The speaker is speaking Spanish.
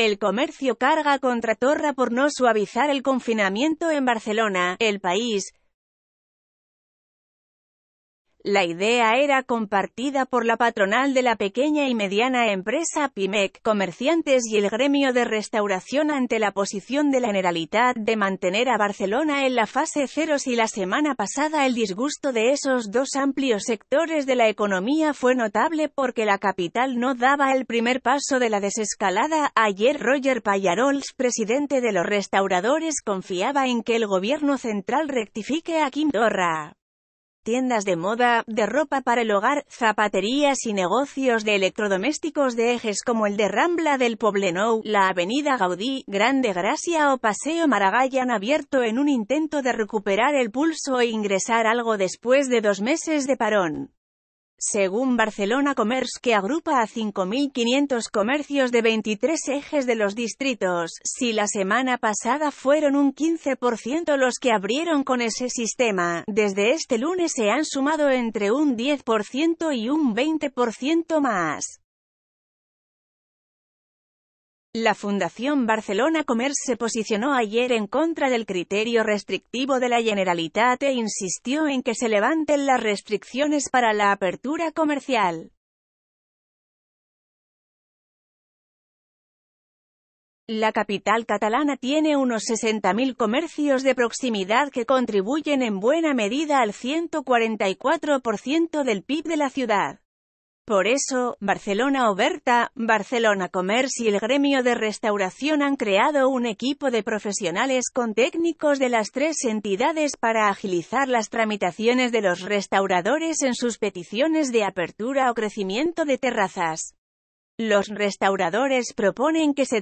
El comercio carga contra Torra por no suavizar el confinamiento en Barcelona, el país, la idea era compartida por la patronal de la pequeña y mediana empresa Pimec, comerciantes y el gremio de restauración ante la posición de la Generalitat de mantener a Barcelona en la fase cero si la semana pasada el disgusto de esos dos amplios sectores de la economía fue notable porque la capital no daba el primer paso de la desescalada. Ayer Roger Payarols, presidente de los restauradores, confiaba en que el gobierno central rectifique a Quim Torra tiendas de moda, de ropa para el hogar, zapaterías y negocios de electrodomésticos de ejes como el de Rambla del Poblenou, la avenida Gaudí, Grande Gracia o Paseo Maragall han abierto en un intento de recuperar el pulso e ingresar algo después de dos meses de parón. Según Barcelona Commerce, que agrupa a 5.500 comercios de 23 ejes de los distritos, si la semana pasada fueron un 15% los que abrieron con ese sistema, desde este lunes se han sumado entre un 10% y un 20% más. La Fundación Barcelona Comer se posicionó ayer en contra del criterio restrictivo de la Generalitat e insistió en que se levanten las restricciones para la apertura comercial. La capital catalana tiene unos 60.000 comercios de proximidad que contribuyen en buena medida al 144% del PIB de la ciudad. Por eso, Barcelona Oberta, Barcelona Comercio y el Gremio de Restauración han creado un equipo de profesionales con técnicos de las tres entidades para agilizar las tramitaciones de los restauradores en sus peticiones de apertura o crecimiento de terrazas. Los restauradores proponen que se